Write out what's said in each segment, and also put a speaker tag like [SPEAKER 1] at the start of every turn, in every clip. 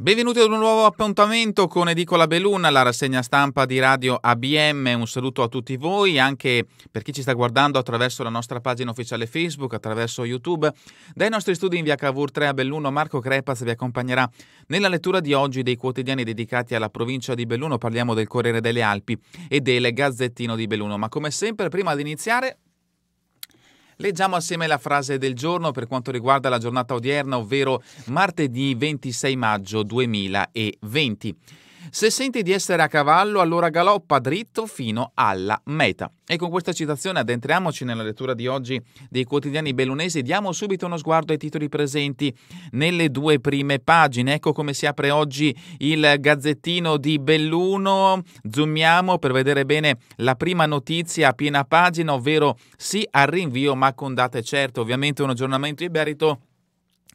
[SPEAKER 1] Benvenuti ad un nuovo appuntamento con Edicola Beluna, la rassegna stampa di Radio ABM. Un saluto a tutti voi, anche per chi ci sta guardando attraverso la nostra pagina ufficiale Facebook, attraverso YouTube. Dai nostri studi in via Cavour 3 a Belluno, Marco Crepaz vi accompagnerà nella lettura di oggi dei quotidiani dedicati alla provincia di Belluno. Parliamo del Corriere delle Alpi e del Gazzettino di Belluno. Ma come sempre, prima di iniziare, Leggiamo assieme la frase del giorno per quanto riguarda la giornata odierna, ovvero martedì 26 maggio 2020. Se senti di essere a cavallo, allora galoppa dritto fino alla meta. E con questa citazione addentriamoci nella lettura di oggi dei quotidiani bellunesi. Diamo subito uno sguardo ai titoli presenti nelle due prime pagine. Ecco come si apre oggi il gazzettino di Belluno. Zoomiamo per vedere bene la prima notizia a piena pagina, ovvero sì al rinvio ma con date certe. Ovviamente un aggiornamento in merito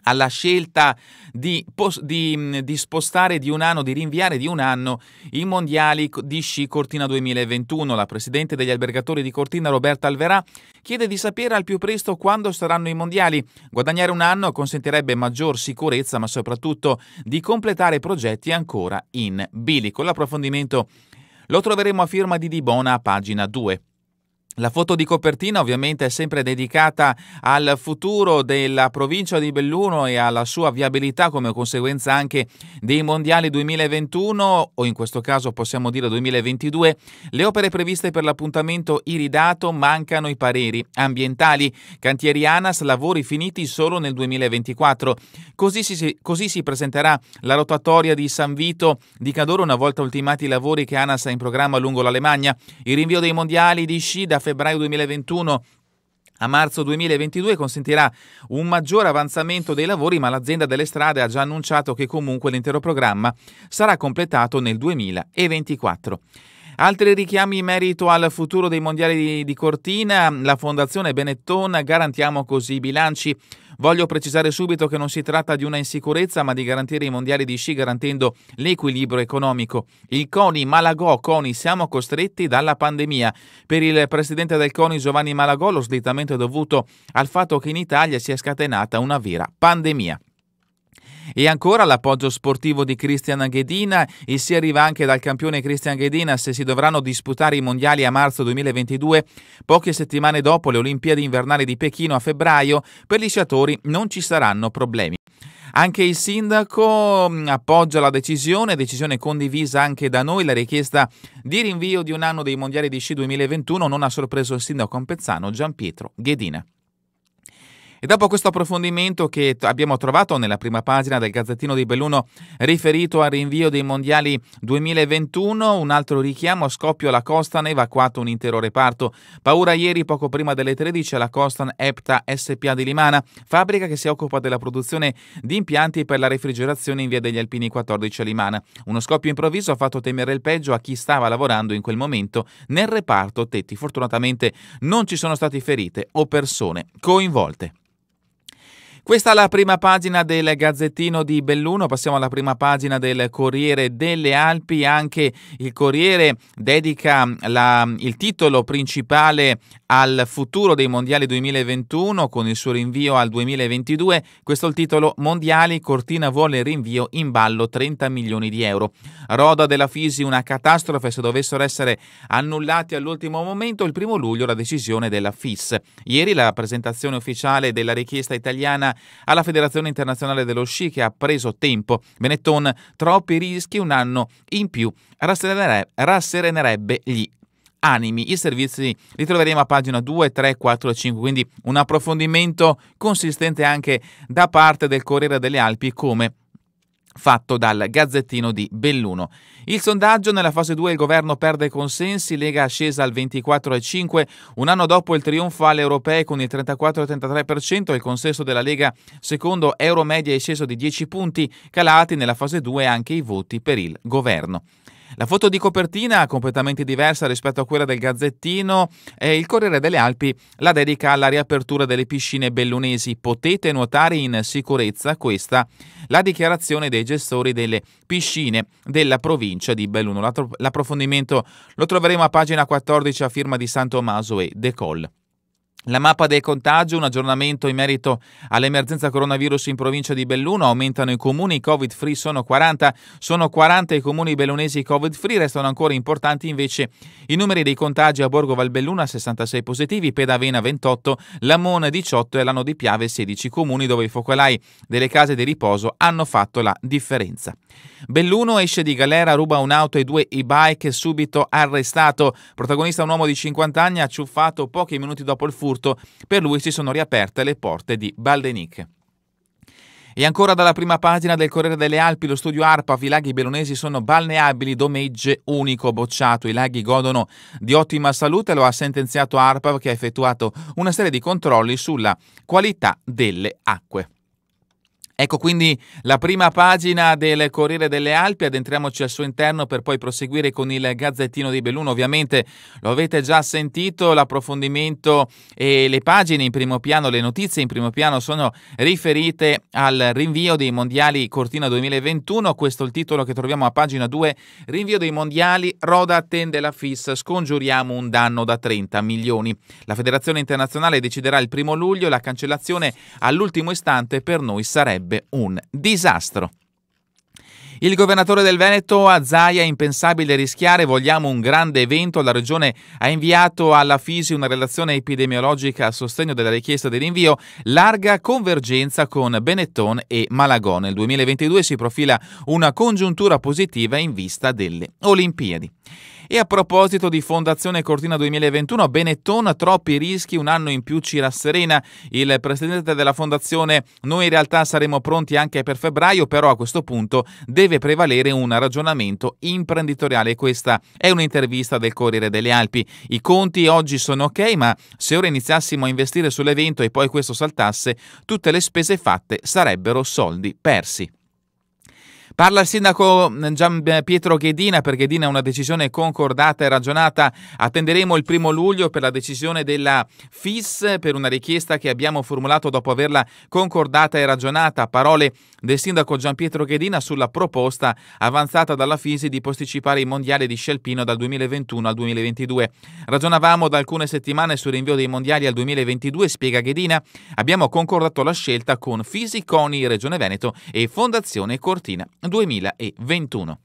[SPEAKER 1] alla scelta di, di, mm, di, spostare di un anno, di rinviare di un anno i mondiali di sci Cortina 2021. La presidente degli albergatori di Cortina, Roberta Alverà, chiede di sapere al più presto quando saranno i mondiali. Guadagnare un anno consentirebbe maggior sicurezza, ma soprattutto di completare progetti ancora in bilico. L'approfondimento lo troveremo a firma di Dibona a pagina 2. La foto di copertina ovviamente è sempre dedicata al futuro della provincia di Belluno e alla sua viabilità come conseguenza anche dei mondiali 2021 o in questo caso possiamo dire 2022. Le opere previste per l'appuntamento iridato mancano i pareri ambientali. Cantieri ANAS lavori finiti solo nel 2024. Così si, così si presenterà la rotatoria di San Vito di Cadoro una volta ultimati i lavori che ANAS ha in programma lungo l'Alemagna. Il rinvio dei mondiali di sci da febbraio 2021 a marzo 2022 consentirà un maggior avanzamento dei lavori, ma l'azienda delle strade ha già annunciato che comunque l'intero programma sarà completato nel 2024. Altri richiami in merito al futuro dei mondiali di, Cortina, la Fondazione Benetton Garantiamo così i bilanci Voglio precisare subito che non si tratta di una insicurezza, ma di garantire i mondiali di sci garantendo l'equilibrio economico. Il CONI Malagò, CONI, siamo costretti dalla pandemia. Per il presidente del CONI Giovanni Malagò lo slittamento è dovuto al fatto che in Italia si è scatenata una vera pandemia. E ancora l'appoggio sportivo di Cristian Ghedina e si arriva anche dal campione Cristian Ghedina se si dovranno disputare i mondiali a marzo 2022, poche settimane dopo le Olimpiadi invernali di Pechino a febbraio, per gli sciatori non ci saranno problemi. Anche il sindaco mm, appoggia la decisione, decisione condivisa anche da noi, la richiesta di rinvio di un anno dei mondiali di sci 2021 non ha sorpreso il sindaco Ampezzano Gian Pietro Ghedina. E dopo questo approfondimento che abbiamo trovato nella prima pagina del Gazzettino di Belluno riferito al rinvio dei mondiali 2021, un altro richiamo a scoppio alla Costan ha evacuato un intero reparto. Paura ieri poco prima delle 13 alla Costan Epta SPA di Limana, fabbrica che si occupa della produzione di impianti per la refrigerazione in via degli Alpini 14 a Limana. Uno scoppio improvviso ha fatto temere il peggio a chi stava lavorando in quel momento nel reparto tetti. Fortunatamente non ci sono state ferite o persone coinvolte. Questa è la prima pagina del Gazzettino di Belluno, passiamo alla prima pagina del Corriere delle Alpi, anche il Corriere dedica la, il titolo principale al futuro dei mondiali 2021 con il suo rinvio al 2022, questo è il titolo Mondiali, Cortina vuole rinvio in ballo 30 milioni di euro. Roda della Fisi una catastrofe se dovessero essere annullati all'ultimo momento il primo luglio la decisione della FIS. Ieri la presentazione ufficiale della richiesta italiana alla Federazione Internazionale dello Sci che ha preso tempo. Benetton, troppi rischi, un anno in più rasserenerebbe, gli animi. I servizi li troveremo a pagina 2, 3, 4 e 5, quindi un approfondimento consistente anche da parte del Corriere delle Alpi come fatto dal Gazzettino di Belluno. Il sondaggio nella fase 2 il governo perde consensi, Lega ascesa al 24,5, un anno dopo il trionfo alle europee con il 34,33%, il consenso della Lega secondo Euromedia è sceso di 10 punti, calati nella fase 2 anche i voti per il governo. La foto di copertina, completamente diversa rispetto a quella del Gazzettino, eh, il Corriere delle Alpi la dedica alla riapertura delle piscine bellunesi. Potete nuotare in sicurezza questa la dichiarazione dei gestori delle piscine della provincia di Belluno. L'approfondimento lo troveremo a pagina 14 a firma di San Tommaso e De Colle. La mappa dei contagi, un aggiornamento in merito all'emergenza coronavirus in provincia di Belluno, aumentano i comuni, i covid free sono 40, sono 40 i comuni bellunesi covid free, restano ancora importanti invece i numeri dei contagi a Borgo Valbelluna 66 positivi, Pedavena 28, Lamone 18 e Lano di Piave 16 comuni dove i focolai delle case di riposo hanno fatto la differenza. Belluno esce di galera, ruba un'auto e due e-bike, subito arrestato, protagonista un uomo di 50 anni acciuffato pochi minuti dopo il furto furto, per lui si sono riaperte le porte di Baldenic. E ancora dalla prima pagina del Corriere delle Alpi, lo studio ARPAF, i laghi bellunesi sono balneabili, domegge unico bocciato. I laghi godono di ottima salute, lo ha sentenziato ARPAF che ha effettuato una serie di controlli sulla qualità delle acque. Ecco quindi la prima pagina del Corriere delle Alpi, addentriamoci al suo interno per poi proseguire con il Gazzettino di Belluno. Ovviamente lo avete già sentito, l'approfondimento e le pagine in primo piano, le notizie in primo piano sono riferite al rinvio dei mondiali Cortina 2021, questo è il titolo che troviamo a pagina 2, rinvio dei mondiali, Roda attende la FIS, scongiuriamo un danno da 30 milioni. La Federazione Internazionale deciderà il primo luglio, la cancellazione all'ultimo istante per noi sarebbe sarebbe un disastro. Il governatore del Veneto, Azzaia, è impensabile rischiare, vogliamo un grande evento. La regione ha inviato alla Fisi una relazione epidemiologica a sostegno della richiesta di rinvio, larga convergenza con Benetton e Malagò. Nel 2022 si profila una congiuntura positiva in vista delle Olimpiadi. E a proposito di Fondazione Cortina 2021, Benetton, troppi rischi, un anno in più ci rasserena. Il presidente della Fondazione, noi in realtà saremo pronti anche per febbraio, però a questo punto deve prevalere un ragionamento imprenditoriale. Questa è un'intervista del Corriere delle Alpi. I conti oggi sono ok, ma se ora iniziassimo a investire sull'evento e poi questo saltasse, tutte le spese fatte sarebbero soldi persi. Parla il sindaco mm, Gian eh, Pietro Ghedina, per Ghedina è una decisione concordata e ragionata. Attenderemo il primo luglio per la decisione della FIS, per una richiesta che abbiamo formulato dopo averla concordata e ragionata. Parole del sindaco Gian Pietro Ghedina sulla proposta avanzata dalla FIS di posticipare i mondiali di Scelpino dal 2021 al 2022. Ragionavamo da alcune settimane sul rinvio dei mondiali al 2022, spiega Ghedina. Abbiamo concordato la scelta con FISI, CONI, Regione Veneto e Fondazione Cortina 2021.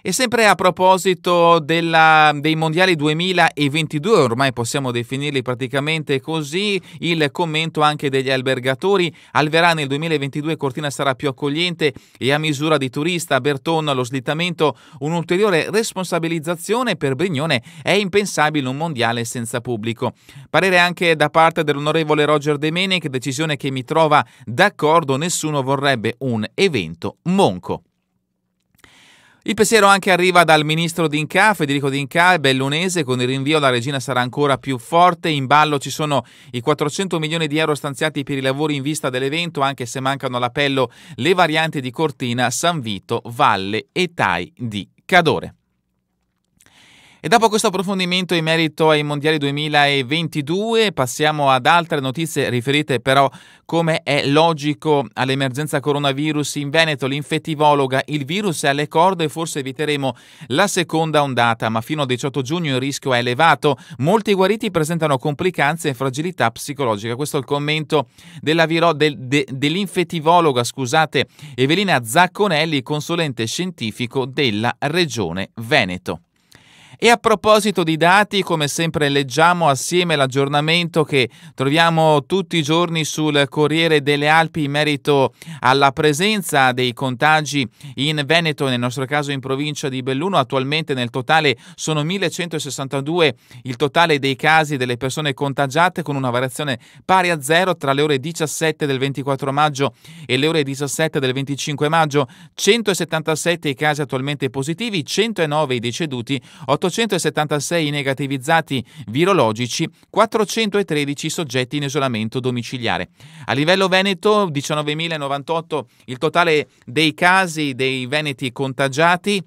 [SPEAKER 1] E sempre a proposito della, dei mondiali 2022, ormai possiamo definirli praticamente così, il commento anche degli albergatori. Al Alverà nel 2022 Cortina sarà più accogliente e a misura di turista. Berton, allo slittamento, un'ulteriore responsabilizzazione per Brignone è impensabile un mondiale senza pubblico. Parere anche da parte dell'onorevole Roger De Menech, decisione che mi trova d'accordo, nessuno vorrebbe un evento monco. Il pensiero anche arriva dal ministro D'Inca, Federico D'Inca, bellunese, con il rinvio la regina sarà ancora più forte, in ballo ci sono i 400 milioni di euro stanziati per i lavori in vista dell'evento, anche se mancano all'appello le varianti di Cortina, San Vito, Valle e Tai di Cadore. E dopo questo approfondimento in merito ai Mondiali 2022 passiamo ad altre notizie riferite però come è logico all'emergenza coronavirus in Veneto. L'infettivologa, il virus è alle corde, forse eviteremo la seconda ondata, ma fino al 18 giugno il rischio è elevato. Molti guariti presentano complicanze e fragilità psicologica. Questo è il commento viro, de, de, dell'infettivologa, scusate, Evelina Zacconelli, consulente scientifico della Regione Veneto. E a proposito di dati, come sempre leggiamo assieme l'aggiornamento che troviamo tutti i giorni sul Corriere delle Alpi in merito alla presenza dei contagi in Veneto, nel nostro caso in provincia di Belluno. Attualmente nel totale sono 1162 il totale dei casi delle persone contagiate con una variazione pari a zero tra le ore 17 del 24 maggio e le ore 17 del 25 maggio, 177 i casi attualmente positivi, 109 i deceduti, 8 876 negativizzati virologici, 413 soggetti in isolamento domiciliare. A livello veneto 19.098 il totale dei casi dei veneti contagiati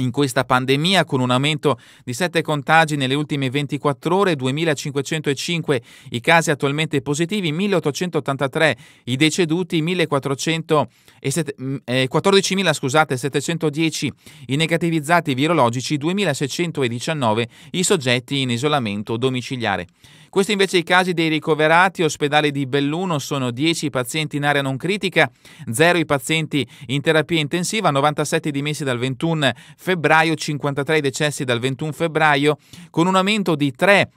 [SPEAKER 1] in questa pandemia con un aumento di 7 contagi nelle ultime 24 ore, 2505 i casi attualmente positivi, 1883 i deceduti, 1400 14.710 mm, i negativizzati virologici, 2.619 i soggetti in isolamento domiciliare. Questi invece i casi dei ricoverati ospedali di Belluno sono 10 pazienti in area non critica, 0 i pazienti in terapia intensiva, 97 dimessi dal 21 febbraio, 53 decessi dal 21 febbraio, con un aumento di 3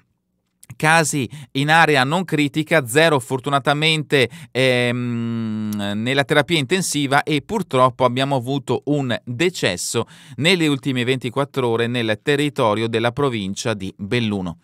[SPEAKER 1] casi in area non critica, zero fortunatamente ehm, nella terapia intensiva e purtroppo abbiamo avuto un decesso nelle ultime 24 ore nel territorio della provincia di Belluno.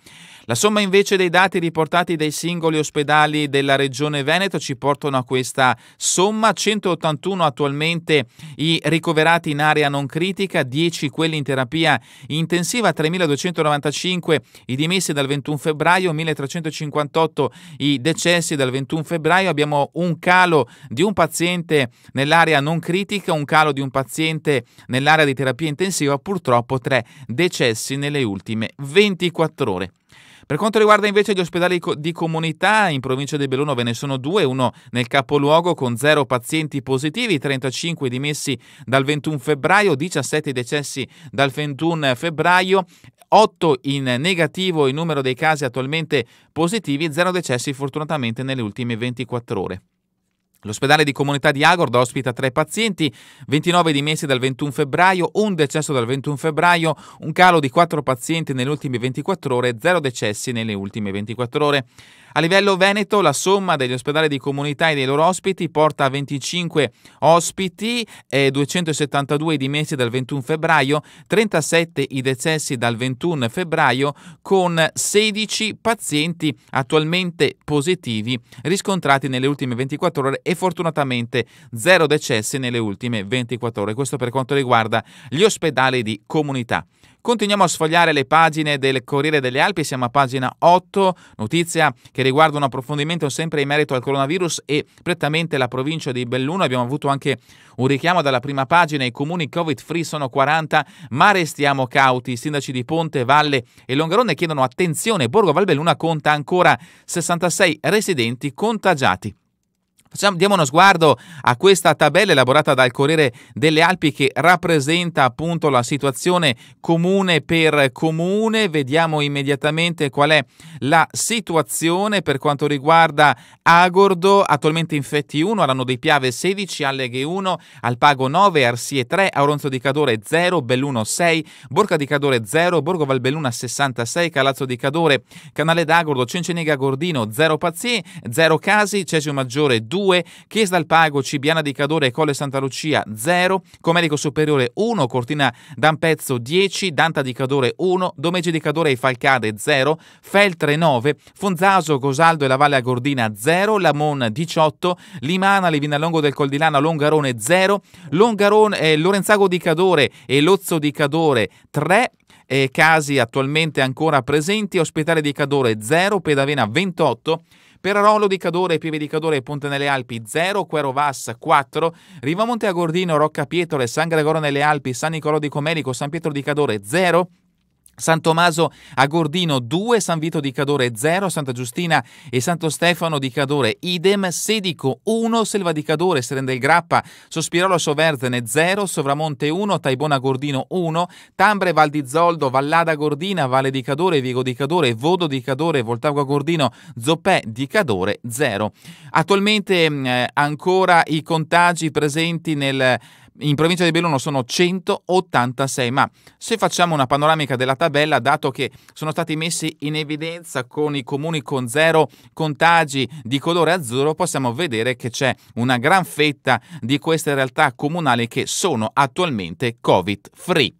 [SPEAKER 1] La somma invece dei dati riportati dai singoli ospedali della Regione Veneto ci portano a questa somma, 181 attualmente i ricoverati in area non critica, 10 quelli in terapia intensiva, 3.295 i dimessi dal 21 febbraio, 1.358 i decessi dal 21 febbraio, abbiamo un calo di un paziente nell'area non critica, un calo di un paziente nell'area di terapia intensiva, purtroppo tre decessi nelle ultime 24 ore. Per quanto riguarda invece gli ospedali di comunità, in provincia di Belluno ve ne sono due, uno nel capoluogo con zero pazienti positivi, 35 dimessi dal 21 febbraio, 17 decessi dal 21 febbraio 8 in negativo il numero dei casi attualmente positivi, 0 decessi fortunatamente nelle ultime 24 ore. L'ospedale di comunità di Agord ospita tre pazienti, 29 dimessi dal 21 febbraio, un decesso dal 21 febbraio, un calo di quattro pazienti nelle ultime 24 ore, zero decessi nelle ultime 24 ore. A livello veneto la somma degli ospedali di comunità e dei loro ospiti porta a 25 ospiti, eh, 272 i dimessi dal 21 febbraio, 37 i decessi dal 21 febbraio, con 16 pazienti attualmente positivi riscontrati nelle ultime 24 ore e fortunatamente zero decessi nelle ultime 24 ore. Questo per quanto riguarda gli ospedali di comunità. Continuiamo a sfogliare le pagine del Corriere delle Alpi, siamo a pagina 8, notizia che riguarda un approfondimento sempre in merito al coronavirus e prettamente la provincia di Belluno. Abbiamo avuto anche un richiamo dalla prima pagina, i comuni Covid free sono 40, ma restiamo cauti. I sindaci di Ponte, Valle e Longarone chiedono attenzione, Borgo Valbelluna conta ancora 66 residenti contagiati. Facciamo, diamo uno sguardo a questa tabella elaborata dal Corriere delle Alpi che rappresenta appunto la situazione comune per comune. Vediamo immediatamente qual è la situazione per quanto riguarda Agordo, attualmente infetti 1, Arano dei Piave 16, Alleghe 1, Alpago 9, Arsie 3, Auronzo di Cadore 0, Belluno 6, Borca di Cadore 0, Borgo Valbelluna 66, Calazzo di Cadore, Canale d'Agordo, Cencenega Gordino 0 Pazzie, 0 Casi, Cesio Maggiore 2, 2, Chiesa al Pago, Cibiana di Cadore e Colle Santa Lucia 0, Comerico Superiore 1, Cortina d'Ampezzo 10, Danta di Cadore 1, Domeggi di Cadore e Falcade 0, Feltre 9, Fonzaso, Cosaldo e la Valle Agordina 0, Lamon 18, Limana, Levinalongo del Coldilana, Longarone 0, Longarone, eh, Lorenzago di Cadore e Lozzo di Cadore 3, eh, casi attualmente ancora presenti, Ospedale di Cadore 0, Pedavena 28, per Perarolo di Cadore, Pieve di Cadore e Ponte nelle Alpi 0, Quero Vas 4, Rivamonte a Gordino, Rocca Pietro e San Gregorio nelle Alpi, San Nicolò di Comerico, San Pietro di Cadore 0, San Tommaso a Gordino 2, San Vito di Cadore 0, Santa Giustina e Santo Stefano di Cadore idem, Sedico 1, Selva di Cadore, Serendel Grappa, Sospirolo Soverzene 0, Sovramonte 1, Taibona Gordino 1, Tambre Val di Zoldo, Vallada Gordina, Valle di Cadore, Vigo di Cadore, Vodo di Cadore, Voltagua Gordino, Zoppè di Cadore 0. Attualmente mm, eh, ancora i contagi presenti nel in provincia di Belluno sono 186, ma se facciamo una panoramica della tabella, dato che sono stati messi in evidenza con i comuni con zero contagi di colore azzurro, possiamo vedere che c'è una gran fetta di queste realtà comunali che sono attualmente Covid free.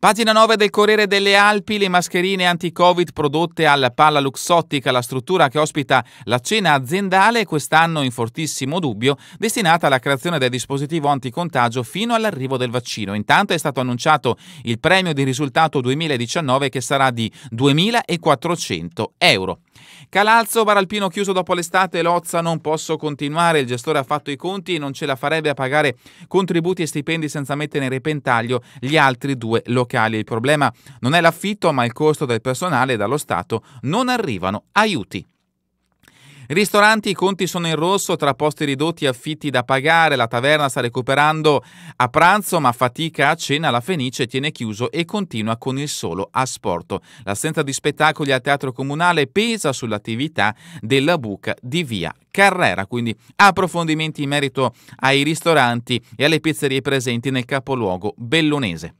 [SPEAKER 1] Pagina 9 del Corriere delle Alpi, le mascherine anti-Covid prodotte alla Palla Luxottica, la struttura che ospita la cena aziendale, quest'anno in fortissimo dubbio, destinata alla creazione del dispositivo anticontagio fino all'arrivo del vaccino. Intanto è stato annunciato il premio di risultato 2019 che sarà di 2.400 euro. Calalzo, Baralpino chiuso dopo l'estate, Lozza non posso continuare, il gestore ha fatto i conti e non ce la farebbe a pagare contributi e stipendi senza mettere in repentaglio gli altri due locali. Il problema non è l'affitto ma il costo del personale dallo Stato non arrivano aiuti. Ristoranti, i conti sono in rosso, tra posti ridotti e affitti da pagare, la taverna sta recuperando a pranzo ma fatica a cena, la Fenice tiene chiuso e continua con il solo asporto. L'assenza di spettacoli al teatro comunale pesa sull'attività della buca di via Carrera, quindi approfondimenti in merito ai ristoranti e alle pizzerie presenti nel capoluogo bellonese.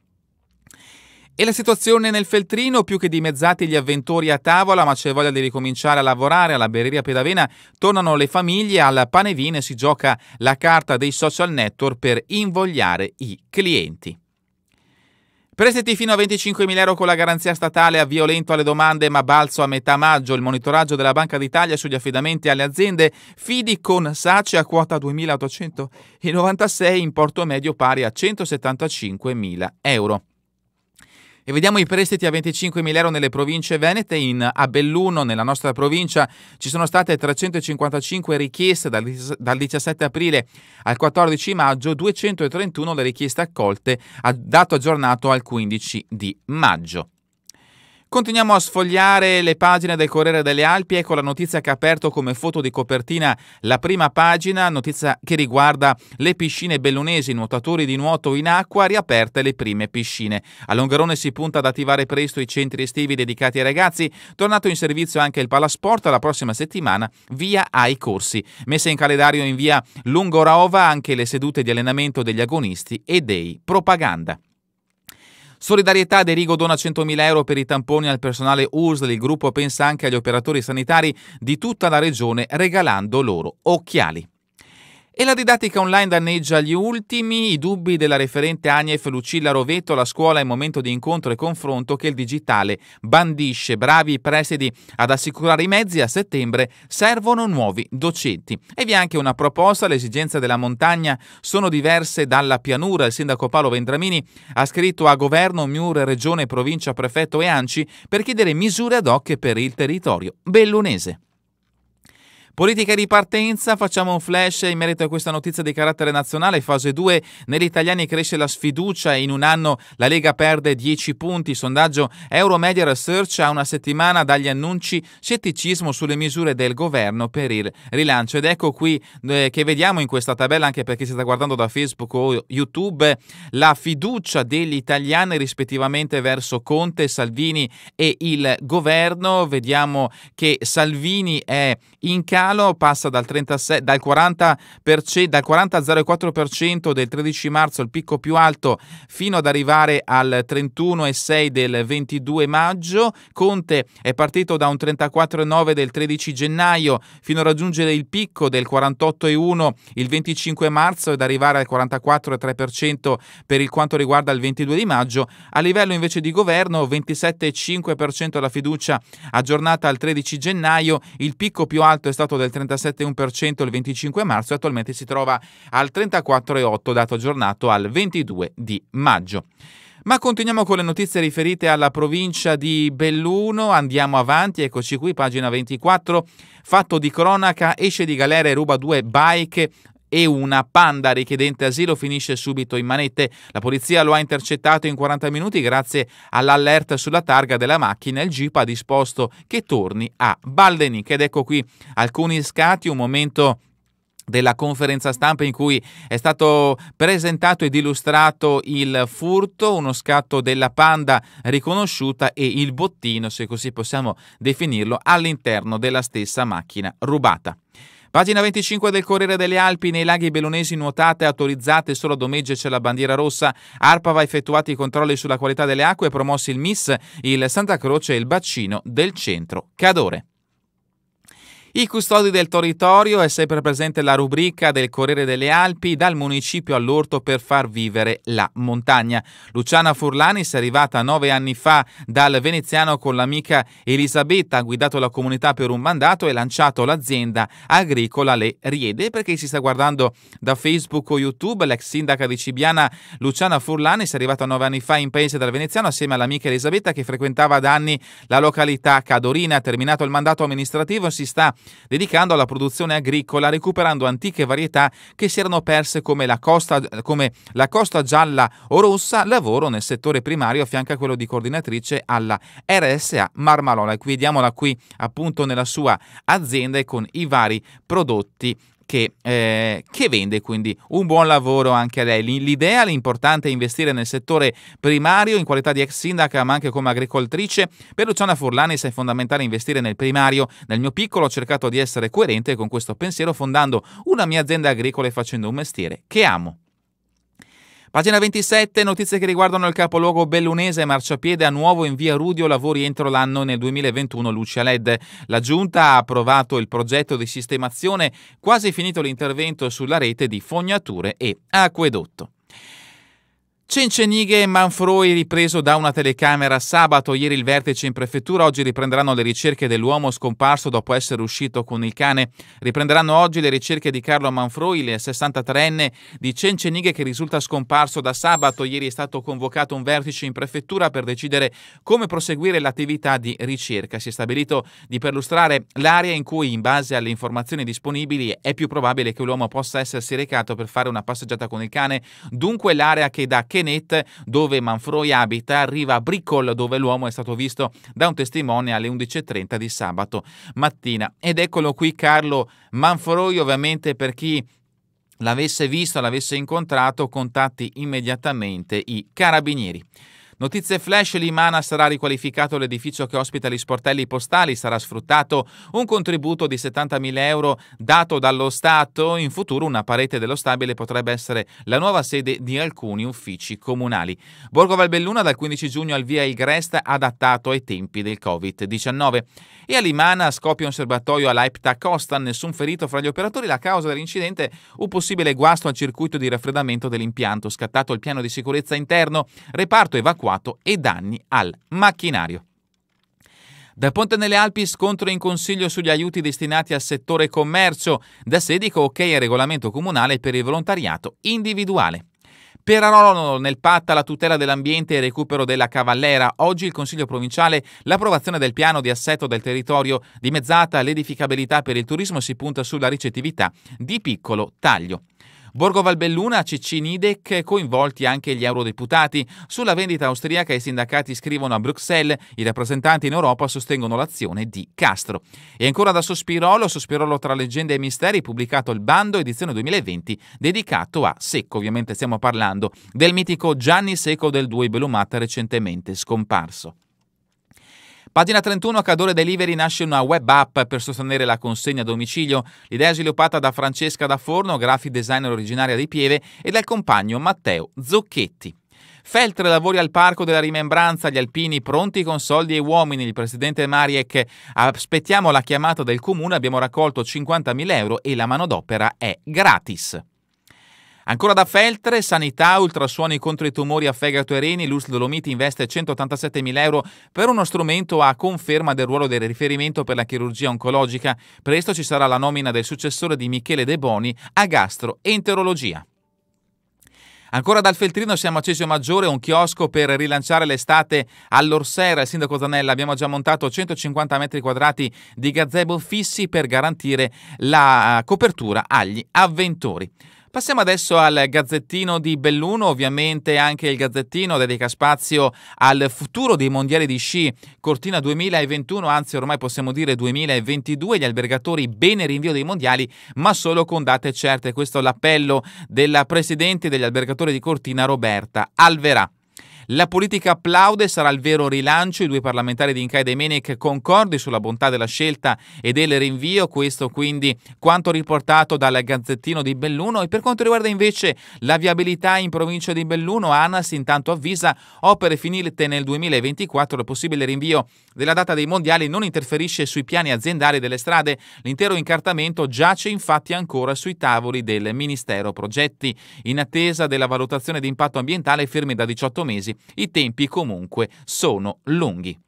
[SPEAKER 1] E la situazione nel Feltrino, più che dimezzati gli avventori a tavola, ma c'è voglia di ricominciare a lavorare alla Bereria Pedavena, tornano le famiglie, al Panevine si gioca la carta dei social network per invogliare i clienti. Prestiti fino a 25.000 euro con la garanzia statale, avvio lento alle domande ma balzo a metà maggio, il monitoraggio della Banca d'Italia sugli affidamenti alle aziende, fidi con SACE a quota 2.896, importo medio pari a 175.000 euro. E vediamo i prestiti a 25.000 euro nelle province venete. In Abelluno, nella nostra provincia, ci sono state 355 richieste dal, dal 17 aprile al 14 maggio, 231 le richieste accolte, dato aggiornato al 15 di maggio. Continuiamo a sfogliare le pagine del Corriere delle Alpi, ecco la notizia che ha aperto come foto di copertina la prima pagina, notizia che riguarda le piscine bellunesi, nuotatori di nuoto in acqua, riaperte le prime piscine. A Longarone si punta ad attivare presto i centri estivi dedicati ai ragazzi, tornato in servizio anche il Palasport la prossima settimana via ai corsi. Messe in calendario in via Lungorova anche le sedute di allenamento degli agonisti e dei propaganda. Solidarietà Derigo dona 100.000 euro per i tamponi al personale USL. Il gruppo pensa anche agli operatori sanitari di tutta la regione regalando loro occhiali. E la didattica online danneggia gli ultimi, i dubbi della referente Agnef Lucilla Rovetto, la scuola è momento di incontro e confronto che il digitale bandisce, bravi i presidi ad assicurare i mezzi, a settembre servono nuovi docenti. E vi è anche una proposta, le esigenze della montagna sono diverse dalla pianura, il sindaco Paolo Vendramini ha scritto a governo, Miur, regione, provincia, prefetto e ANCI per chiedere misure ad hoc per il territorio bellunese. Politica di partenza, facciamo un flash in merito a questa notizia di carattere nazionale, fase 2, negli italiani cresce la sfiducia, in un anno la Lega perde 10 punti, sondaggio Euromedia Research a una settimana dagli annunci, scetticismo sulle misure del governo per il rilancio ed ecco qui eh, che vediamo in questa tabella anche per chi si sta guardando da Facebook o YouTube la fiducia degli italiani rispettivamente verso Conte, Salvini e il governo, vediamo che Salvini è in casa calo passa dal, 36, dal 40, dal 40 0,4% del 13 marzo, il picco più alto, fino ad arrivare al 31,6 del 22 maggio. Conte è partito da un 34,9 del 13 gennaio fino a raggiungere il picco del 48,1 il 25 marzo ed arrivare al 44,3% per il quanto riguarda il 22 di maggio. A livello invece di governo 27,5% la fiducia aggiornata al 13 gennaio, il picco più alto è stato del 37,1% il 25 marzo e attualmente si trova al 34,8% dato aggiornato al 22 di maggio. Ma continuiamo con le notizie riferite alla provincia di Belluno, andiamo avanti, eccoci qui, pagina 24, fatto di cronaca, esce di galera e ruba due bike e una panda richiedente asilo finisce subito in manette. La polizia lo ha intercettato in 40 minuti grazie all'allerta sulla targa della macchina. Il jeep ha disposto che torni a Baldenik. Ed ecco qui alcuni scatti, un momento della conferenza stampa in cui è stato presentato ed illustrato il furto, uno scatto della panda riconosciuta e il bottino, se così possiamo definirlo, all'interno della stessa macchina rubata. Pagina 25 del Corriere delle Alpi, nei laghi bellunesi nuotate autorizzate solo a domeggio c'è la bandiera rossa, ARPA va effettuati i controlli sulla qualità delle acque promossi il MIS, il Santa Croce e il bacino del centro Cadore. I custodi del territorio è sempre presente la rubrica del Corriere delle Alpi dal municipio all'orto per far vivere la montagna. Luciana Furlanis è arrivata nove anni fa dal veneziano con l'amica Elisabetta, ha guidato la comunità per un mandato e lanciato l'azienda agricola Le Riede. Perché chi si sta guardando da Facebook o YouTube, l'ex sindaca di Cibiana Luciana Furlanis è arrivata nove anni fa in paese dal veneziano assieme all'amica Elisabetta che frequentava da anni la località Cadorina. Ha Terminato il mandato amministrativo si sta dedicando alla produzione agricola, recuperando antiche varietà che si erano perse come la costa, come la costa gialla o rossa, lavoro nel settore primario a fianco a quello di coordinatrice alla RSA Marmarola. E qui vediamola qui appunto nella sua azienda e con i vari prodotti che, eh, che, vende, quindi un buon lavoro anche a lei. L'idea, l'importante è investire nel settore primario in qualità di ex sindaca ma anche come agricoltrice. Per Luciana Furlani è fondamentale investire nel primario. Nel mio piccolo ho cercato di essere coerente con questo pensiero fondando una mia azienda agricola e facendo un mestiere che amo. Pagina 27, notizie che riguardano il capoluogo bellunese, marciapiede a nuovo in via Rudio, lavori entro l'anno nel 2021, luce a LED. La Giunta ha approvato il progetto di sistemazione, quasi finito l'intervento sulla rete di fognature e acquedotto. Cencenighe e Manfroi ripreso da una telecamera sabato, ieri il vertice in prefettura, oggi riprenderanno le ricerche dell'uomo scomparso dopo essere uscito con il cane. Riprenderanno oggi le ricerche di Carlo Manfroi, il 63enne di Cencenighe che risulta scomparso da sabato. Ieri è stato convocato un vertice in prefettura per decidere come proseguire l'attività di ricerca. Si è stabilito di perlustrare l'area in cui, in base alle informazioni disponibili, è più probabile che l'uomo possa essersi recato per fare una passeggiata con il cane, dunque l'area che da che Chenet, dove Manfroi abita, arriva a Bricol, dove l'uomo è stato visto da un testimone alle 11.30 di sabato mattina. Ed eccolo qui Carlo Manfroi, ovviamente per chi l'avesse visto, l'avesse incontrato, contatti immediatamente i carabinieri. Notizie flash, l'Imana sarà riqualificato l'edificio che ospita gli sportelli postali, sarà sfruttato un contributo di 70.000 euro dato dallo Stato, in futuro una parete dello stabile potrebbe essere la nuova sede di alcuni uffici comunali. Borgo Valbelluna dal 15 giugno al via Igrest adattato ai tempi del Covid-19. E a Limana scoppia un serbatoio all'Aipta Costa, nessun ferito fra gli operatori, la causa dell'incidente un possibile guasto al circuito di raffreddamento dell'impianto, scattato il piano di sicurezza interno, reparto evacuato agguato e danni al macchinario. Da Ponte nelle Alpi scontro in consiglio sugli aiuti destinati al settore commercio, da Sedico ok al regolamento comunale per il volontariato individuale. Per Arolo nel patta la tutela dell'ambiente e il recupero della cavallera, oggi il Consiglio provinciale l'approvazione del piano di assetto del territorio dimezzata l'edificabilità per il turismo si punta sulla ricettività di piccolo taglio. Borgo Valbelluna, Ciccinidec, coinvolti anche gli eurodeputati. Sulla vendita austriaca i sindacati scrivono a Bruxelles, i rappresentanti in Europa sostengono l'azione di Castro. E ancora da Sospirolo, Sospirolo tra leggende e misteri, pubblicato il bando edizione 2020 dedicato a Secco, ovviamente stiamo parlando del mitico Gianni Secco del Due Belumatta recentemente scomparso. Pagina 31 Cadore Delivery nasce una web app per sostenere la consegna a domicilio. L'idea è sviluppata da Francesca da Forno, graphic designer originaria di Pieve, e dal compagno Matteo Zocchetti. Feltre lavori al Parco della Rimembranza, gli alpini pronti con soldi e uomini. Il presidente Mariek, aspettiamo la chiamata del comune, abbiamo raccolto 50.000 euro e la manodopera è gratis. Ancora da Feltre, sanità, ultrasuoni contro i tumori a fegato e reni, l'USL Dolomiti investe 187.000 euro per uno strumento a conferma del ruolo del riferimento per la chirurgia oncologica. Presto ci sarà la nomina del successore di Michele De Boni a gastroenterologia. Ancora dal Feltrino siamo a Cesio Maggiore, un chiosco per rilanciare l'estate all'Orsera. Il sindaco Zanella abbiamo già montato 150 metri quadrati di gazebo fissi per garantire la eh, copertura agli avventori. Passiamo adesso al Gazzettino di Belluno, ovviamente anche il Gazzettino dedica spazio al futuro dei mondiali di sci Cortina 2021, anzi ormai possiamo dire 2022, gli albergatori bene rinvio dei mondiali ma solo con date certe, questo è l'appello della Presidente degli albergatori di Cortina Roberta Alverà. La politica applaude, sarà il vero rilancio. I due parlamentari di Inca e De Menec concordi sulla bontà della scelta e del rinvio. Questo quindi quanto riportato dal Gazzettino di Belluno. E per quanto riguarda invece la viabilità in provincia di Belluno, ANAS intanto avvisa opere finite nel 2024. Il possibile rinvio della data dei mondiali non interferisce sui piani aziendali delle strade. L'intero incartamento giace infatti ancora sui tavoli del Ministero Progetti. In attesa della valutazione di impatto ambientale fermi da 18 mesi i tempi comunque sono lunghi.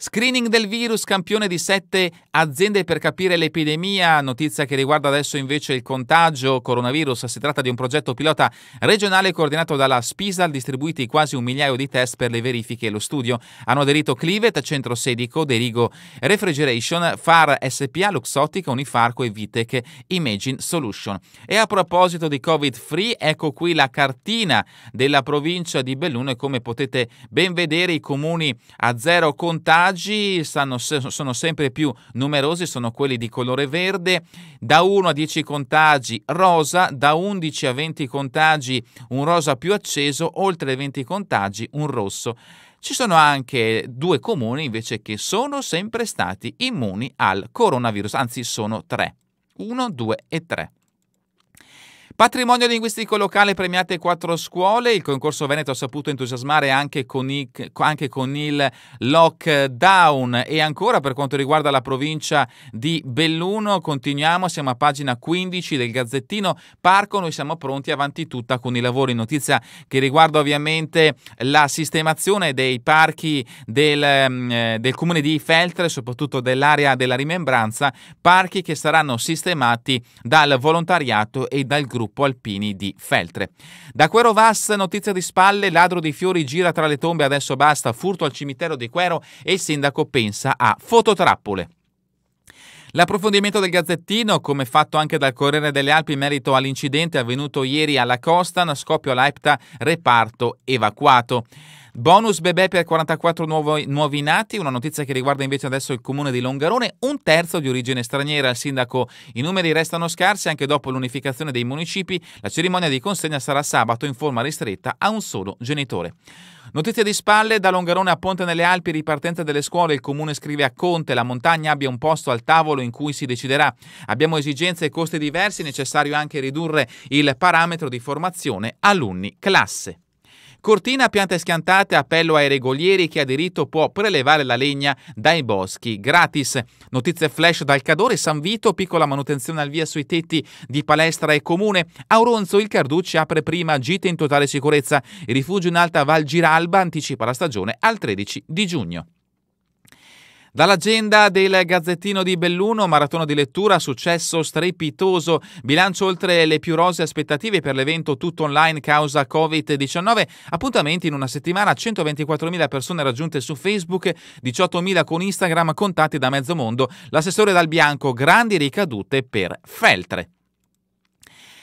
[SPEAKER 1] Screening del virus, campione di sette aziende per capire l'epidemia, notizia che riguarda adesso invece il contagio coronavirus. Si tratta di un progetto pilota regionale coordinato dalla Spisal, distribuiti quasi un migliaio di test per le verifiche e lo studio. Hanno aderito Clivet, Centro Sedico, Derigo Refrigeration, Far SPA, Luxottica, Unifarco e Vitec Imaging Solution. E a proposito di Covid Free, ecco qui la cartina della provincia di Belluno e come potete ben vedere i comuni a zero contagio sondaggi stanno, sono sempre più numerosi, sono quelli di colore verde, da 1 a 10 contagi rosa, da 11 a 20 contagi un rosa più acceso, oltre 20 contagi un rosso. Ci sono anche due comuni invece che sono sempre stati immuni al coronavirus, anzi sono tre. 1, 2 e 3. Patrimonio linguistico locale premiate quattro scuole, il concorso Veneto ha saputo entusiasmare anche con, i, anche con, il lockdown e ancora per quanto riguarda la provincia di Belluno continuiamo, siamo a pagina 15 del Gazzettino Parco, noi siamo pronti avanti tutta con i lavori, notizia che riguarda ovviamente la sistemazione dei parchi del, mm, eh, del comune di Feltre, soprattutto dell'area della rimembranza, parchi che saranno sistemati dal volontariato e dal gruppo gruppo alpini di Feltre. Da Quero Vas, notizia di spalle, ladro di fiori gira tra le tombe, adesso basta, furto al cimitero di Quero e il sindaco pensa a fototrappole. L'approfondimento del Gazzettino, come fatto anche dal Corriere delle Alpi in merito all'incidente avvenuto ieri alla Costa, scoppio all'Aipta, reparto evacuato. Bonus bebè per 44 nuovi, nuovi, nati, una notizia che riguarda invece adesso il comune di Longarone, un terzo di origine straniera. Il sindaco, i numeri restano scarsi anche dopo l'unificazione dei municipi. La cerimonia di consegna sarà sabato in forma ristretta a un solo genitore. Notizie di spalle, da Longarone a Ponte nelle Alpi, ripartenza delle scuole, il comune scrive a Conte, la montagna abbia un posto al tavolo in cui si deciderà. Abbiamo esigenze e costi diversi, necessario anche ridurre il parametro di formazione alunni classe. Cortina piante schiantate, appello ai regolieri che ha diritto può prelevare la legna dai boschi gratis. Notizie flash dal Cadore, San Vito, piccola manutenzione al via sui tetti di palestra e comune. Auronzo il Carducci apre prima gite in totale sicurezza. Il rifugio in alta Val Giralba anticipa la stagione al 13 di giugno. Dall'agenda del Gazzettino di Belluno, maratona di lettura, successo strepitoso, bilancio oltre le più rose aspettative per l'evento tutto online causa Covid-19, appuntamenti in una settimana, 124.000 persone raggiunte su Facebook, 18.000 con Instagram, contatti da mezzo mondo, l'assessore Dal Bianco, grandi ricadute per Feltre.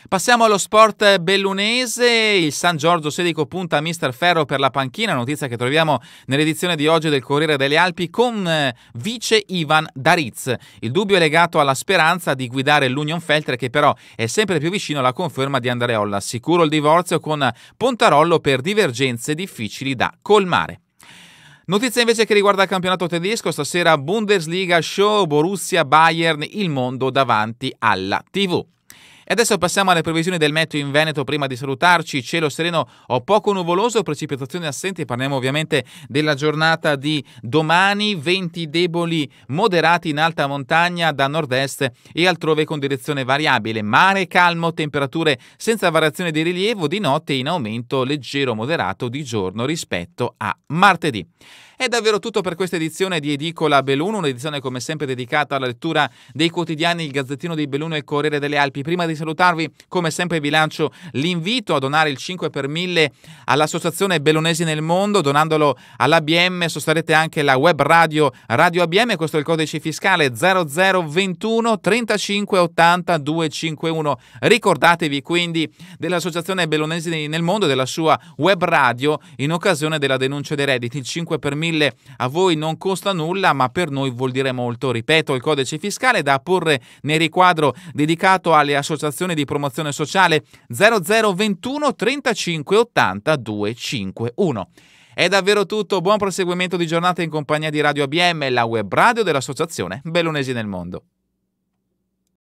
[SPEAKER 1] Passiamo allo sport bellunese, il San Giorgio Sedico punta a Mister Ferro per la panchina, notizia che troviamo nell'edizione di oggi del Corriere delle Alpi con eh, vice Ivan Dariz. Il dubbio è legato alla speranza di guidare l'Union Feltre che però è sempre più vicino alla conferma di Andreolla, sicuro il divorzio con Pontarollo per divergenze difficili da colmare. Notizia invece che riguarda il campionato tedesco, stasera Bundesliga Show Borussia Bayern, il mondo davanti alla TV. E adesso passiamo alle previsioni del meteo in Veneto. Prima di salutarci, cielo sereno o poco nuvoloso, precipitazioni assenti. Parliamo ovviamente della giornata di domani. Venti deboli moderati in alta montagna da nord-est e altrove con direzione variabile. Mare calmo, temperature senza variazione di rilievo. Di notte in aumento leggero moderato di giorno rispetto a martedì. È davvero tutto per questa edizione di Edicola Belluno, un'edizione come sempre dedicata alla lettura dei quotidiani Il Gazzettino di Belluno e il Corriere delle Alpi. Prima di di salutarvi, come sempre vi lancio l'invito a donare il 5 per 1000 all'Associazione Bellonesi nel Mondo, donandolo all'ABM, sosterrete anche la web radio Radio ABM, questo è il codice fiscale 0021 35 80 251. Ricordatevi quindi dell'Associazione Bellonesi nel Mondo, e della sua web radio in occasione della denuncia dei redditi, il 5 per 1000 a voi non costa nulla, ma per noi vuol dire molto. Ripeto, il codice fiscale da porre nel riquadro dedicato alle associazioni associazioni di promozione sociale 0021 35 80 251. È davvero tutto, buon proseguimento di giornata in compagnia di Radio ABM, la web radio dell'Associazione Bellunesi nel Mondo.